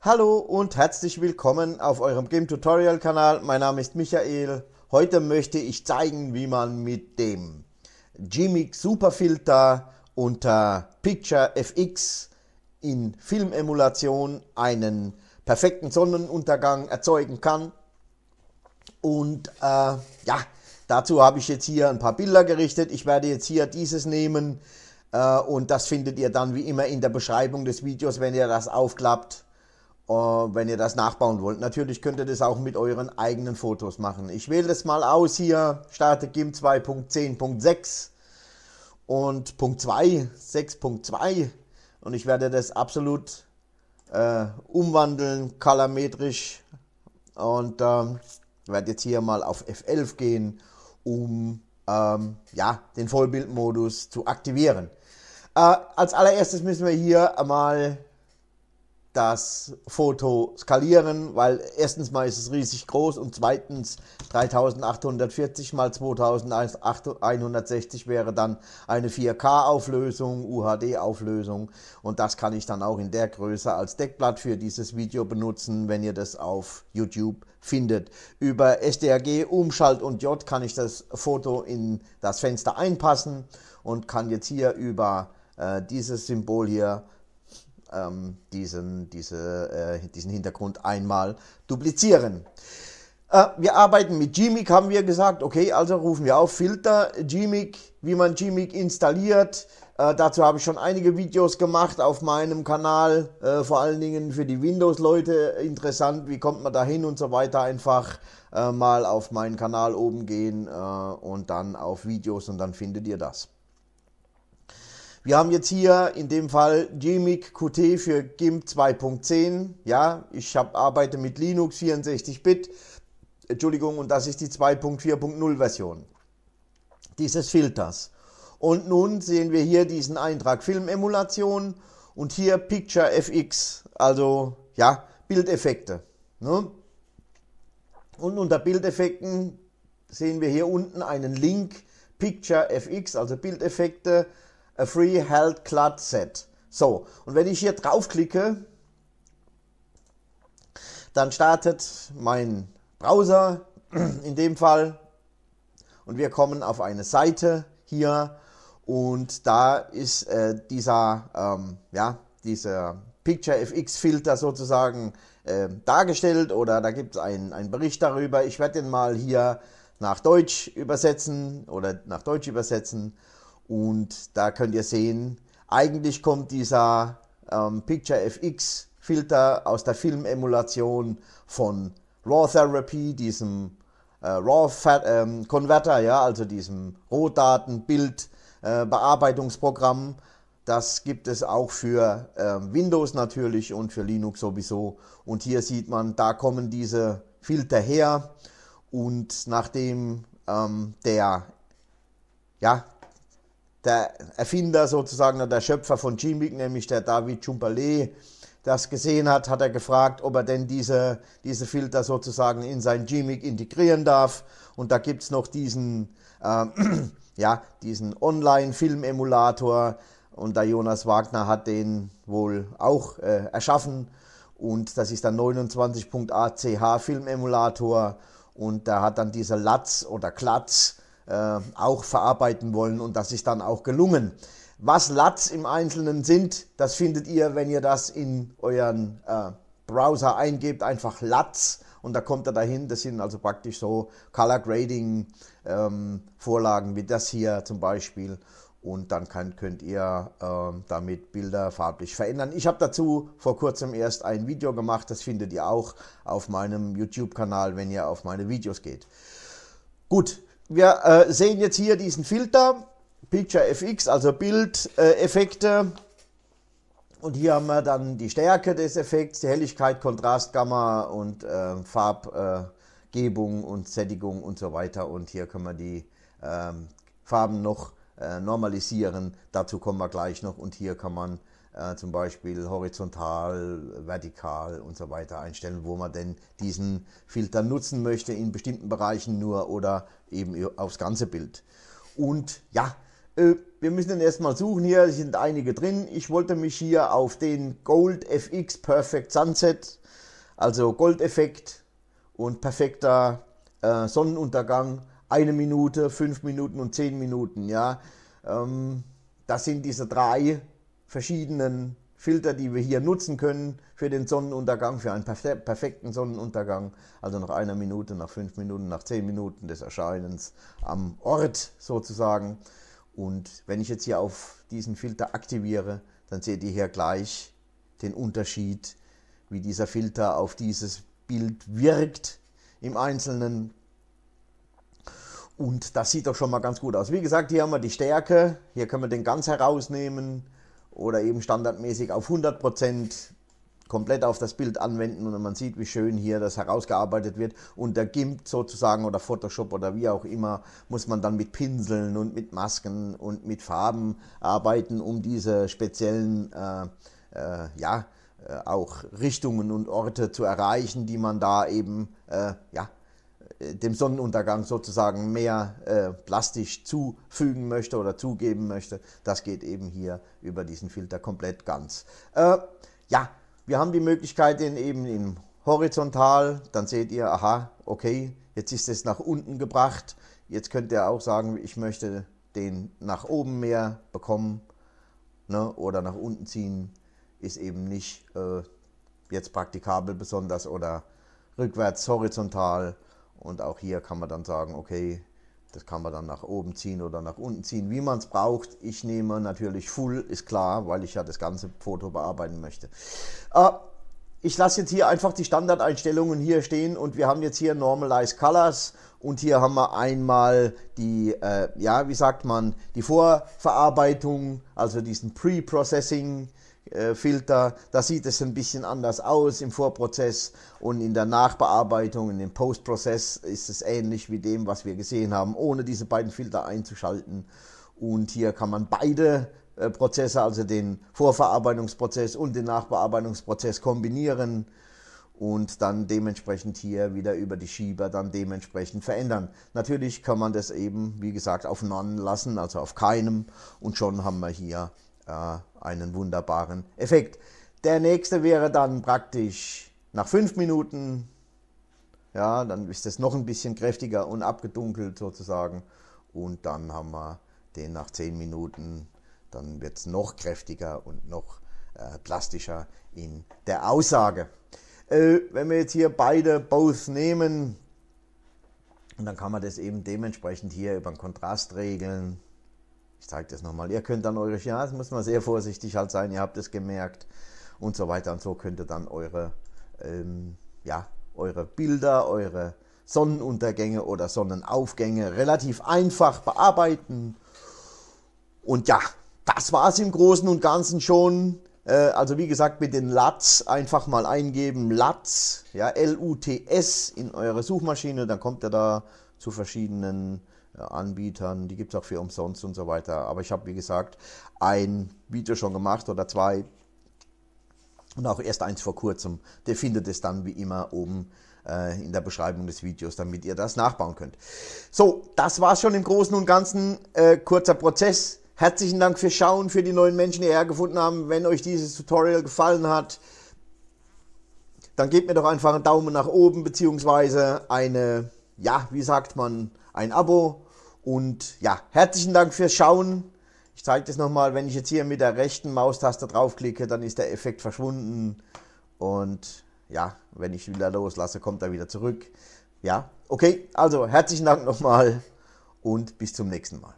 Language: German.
Hallo und herzlich willkommen auf eurem Game Tutorial Kanal. Mein Name ist Michael. Heute möchte ich zeigen, wie man mit dem Gimmick Superfilter unter Picture FX in Filmemulation einen perfekten Sonnenuntergang erzeugen kann. Und äh, ja, dazu habe ich jetzt hier ein paar Bilder gerichtet. Ich werde jetzt hier dieses nehmen äh, und das findet ihr dann wie immer in der Beschreibung des Videos, wenn ihr das aufklappt äh, wenn ihr das nachbauen wollt. Natürlich könnt ihr das auch mit euren eigenen Fotos machen. Ich wähle das mal aus hier, starte GIMP 2.10.6 und Punkt 2, 6.2 und ich werde das absolut äh, umwandeln, colormetrisch und ähm, werde jetzt hier mal auf F11 gehen, um ähm, ja, den Vollbildmodus zu aktivieren. Äh, als allererstes müssen wir hier mal das Foto skalieren, weil erstens mal ist es riesig groß und zweitens 3840 mal 2160 wäre dann eine 4K-Auflösung, UHD-Auflösung und das kann ich dann auch in der Größe als Deckblatt für dieses Video benutzen, wenn ihr das auf YouTube findet. Über SDRG, Umschalt und J kann ich das Foto in das Fenster einpassen und kann jetzt hier über äh, dieses Symbol hier ähm, diesen, diese, äh, diesen Hintergrund einmal duplizieren. Äh, wir arbeiten mit Gmic, haben wir gesagt. Okay, also rufen wir auf Filter, Gmic, wie man Gmic installiert. Äh, dazu habe ich schon einige Videos gemacht auf meinem Kanal, äh, vor allen Dingen für die Windows-Leute interessant, wie kommt man da hin und so weiter. Einfach äh, mal auf meinen Kanal oben gehen äh, und dann auf Videos und dann findet ihr das. Wir haben jetzt hier in dem Fall GMIC Qt für GIMP 2.10. Ja, ich hab, arbeite mit Linux 64-Bit. Entschuldigung, und das ist die 2.4.0 Version dieses Filters. Und nun sehen wir hier diesen Eintrag Filmemulation und hier Picture FX, also ja, Bildeffekte. Ne? Und unter Bildeffekten sehen wir hier unten einen Link Picture FX, also Bildeffekte a Free Held Clut Set. So, und wenn ich hier draufklicke, dann startet mein Browser in dem Fall und wir kommen auf eine Seite hier und da ist äh, dieser, ähm, ja, dieser Picture FX Filter sozusagen äh, dargestellt oder da gibt es einen Bericht darüber. Ich werde den mal hier nach Deutsch übersetzen oder nach Deutsch übersetzen und da könnt ihr sehen, eigentlich kommt dieser ähm, Picture FX Filter aus der Filmemulation von Raw Therapy, diesem äh, Raw Fat, ähm, Converter, ja, also diesem Rohdatenbildbearbeitungsprogramm. Äh, das gibt es auch für äh, Windows natürlich und für Linux sowieso. Und hier sieht man, da kommen diese Filter her. Und nachdem ähm, der, ja, der Erfinder sozusagen oder der Schöpfer von Gimmick, nämlich der David Chumpalet, das gesehen hat, hat er gefragt, ob er denn diese, diese Filter sozusagen in sein Gimmick integrieren darf. Und da gibt es noch diesen, äh, ja, diesen Online-Film-Emulator. Und der Jonas Wagner hat den wohl auch äh, erschaffen. Und das ist der 29.ach Film-Emulator. Und da hat dann dieser Latz oder Klatz äh, auch verarbeiten wollen und das ist dann auch gelungen. Was LUTs im Einzelnen sind, das findet ihr, wenn ihr das in euren äh, Browser eingebt, einfach LUTs und da kommt er dahin. Das sind also praktisch so Color Grading ähm, Vorlagen wie das hier zum Beispiel. Und dann kann, könnt ihr ähm, damit Bilder farblich verändern. Ich habe dazu vor kurzem erst ein Video gemacht. Das findet ihr auch auf meinem YouTube-Kanal, wenn ihr auf meine Videos geht. Gut, wir äh, sehen jetzt hier diesen Filter, Picture FX, also Bildeffekte. Äh, und hier haben wir dann die Stärke des Effekts, die Helligkeit, Kontrast, Gamma und äh, Farbgebung und Sättigung und so weiter. Und hier können wir die ähm, Farben noch äh, normalisieren. Dazu kommen wir gleich noch. Und hier kann man äh, zum Beispiel horizontal, vertikal und so weiter einstellen, wo man denn diesen Filter nutzen möchte, in bestimmten Bereichen nur oder eben aufs ganze Bild. Und ja, äh, wir müssen dann erstmal suchen, hier sind einige drin. Ich wollte mich hier auf den Gold FX Perfect Sunset, also Goldeffekt und perfekter äh, Sonnenuntergang, eine Minute, fünf Minuten und zehn Minuten, ja. Ähm, das sind diese drei verschiedenen Filter, die wir hier nutzen können für den Sonnenuntergang, für einen perfekten Sonnenuntergang, also nach einer Minute, nach fünf Minuten, nach zehn Minuten des Erscheinens am Ort sozusagen. Und wenn ich jetzt hier auf diesen Filter aktiviere, dann seht ihr hier gleich den Unterschied, wie dieser Filter auf dieses Bild wirkt im Einzelnen. Und das sieht doch schon mal ganz gut aus. Wie gesagt, hier haben wir die Stärke, hier können wir den ganz herausnehmen oder eben standardmäßig auf 100 komplett auf das Bild anwenden und man sieht, wie schön hier das herausgearbeitet wird. Und der GIMP sozusagen oder Photoshop oder wie auch immer, muss man dann mit Pinseln und mit Masken und mit Farben arbeiten, um diese speziellen, äh, äh, ja, äh, auch Richtungen und Orte zu erreichen, die man da eben, äh, ja, dem Sonnenuntergang sozusagen mehr äh, plastisch zufügen möchte oder zugeben möchte. Das geht eben hier über diesen Filter komplett ganz. Äh, ja, wir haben die Möglichkeit, den eben im Horizontal, dann seht ihr, aha, okay, jetzt ist es nach unten gebracht. Jetzt könnt ihr auch sagen, ich möchte den nach oben mehr bekommen ne, oder nach unten ziehen. Ist eben nicht äh, jetzt praktikabel besonders oder rückwärts horizontal und auch hier kann man dann sagen, okay, das kann man dann nach oben ziehen oder nach unten ziehen, wie man es braucht. Ich nehme natürlich Full, ist klar, weil ich ja das ganze Foto bearbeiten möchte. Äh, ich lasse jetzt hier einfach die Standardeinstellungen hier stehen und wir haben jetzt hier Normalize Colors und hier haben wir einmal die, äh, ja, wie sagt man, die Vorverarbeitung, also diesen Pre-Processing, äh, Filter, da sieht es ein bisschen anders aus im Vorprozess und in der Nachbearbeitung, in dem Postprozess ist es ähnlich wie dem, was wir gesehen haben, ohne diese beiden Filter einzuschalten. Und hier kann man beide äh, Prozesse, also den Vorverarbeitungsprozess und den Nachbearbeitungsprozess kombinieren und dann dementsprechend hier wieder über die Schieber dann dementsprechend verändern. Natürlich kann man das eben, wie gesagt, auf None lassen, also auf keinem und schon haben wir hier äh, einen wunderbaren Effekt. Der nächste wäre dann praktisch nach fünf Minuten. Ja, dann ist es noch ein bisschen kräftiger und abgedunkelt sozusagen. Und dann haben wir den nach zehn Minuten. Dann wird es noch kräftiger und noch äh, plastischer in der Aussage. Äh, wenn wir jetzt hier beide Both nehmen, dann kann man das eben dementsprechend hier über den Kontrast regeln. Ich zeige das nochmal. Ihr könnt dann eure, ja, das muss man sehr vorsichtig halt sein, ihr habt es gemerkt und so weiter und so könnt ihr dann eure, ähm, ja, eure Bilder, eure Sonnenuntergänge oder Sonnenaufgänge relativ einfach bearbeiten. Und ja, das war es im Großen und Ganzen schon. Äh, also wie gesagt, mit den LUTs einfach mal eingeben. LUTs, ja, L-U-T-S in eure Suchmaschine. Dann kommt ihr da zu verschiedenen Anbietern, die gibt es auch für umsonst und so weiter. Aber ich habe, wie gesagt, ein Video schon gemacht oder zwei und auch erst eins vor kurzem. Der findet es dann wie immer oben äh, in der Beschreibung des Videos, damit ihr das nachbauen könnt. So, das war es schon im Großen und Ganzen. Äh, kurzer Prozess. Herzlichen Dank fürs Schauen, für die neuen Menschen, die hergefunden haben. Wenn euch dieses Tutorial gefallen hat, dann gebt mir doch einfach einen Daumen nach oben, beziehungsweise eine, ja, wie sagt man, ein Abo und ja, herzlichen Dank fürs Schauen. Ich zeige das nochmal, wenn ich jetzt hier mit der rechten Maustaste draufklicke, dann ist der Effekt verschwunden. Und ja, wenn ich wieder loslasse, kommt er wieder zurück. Ja, okay, also herzlichen Dank nochmal und bis zum nächsten Mal.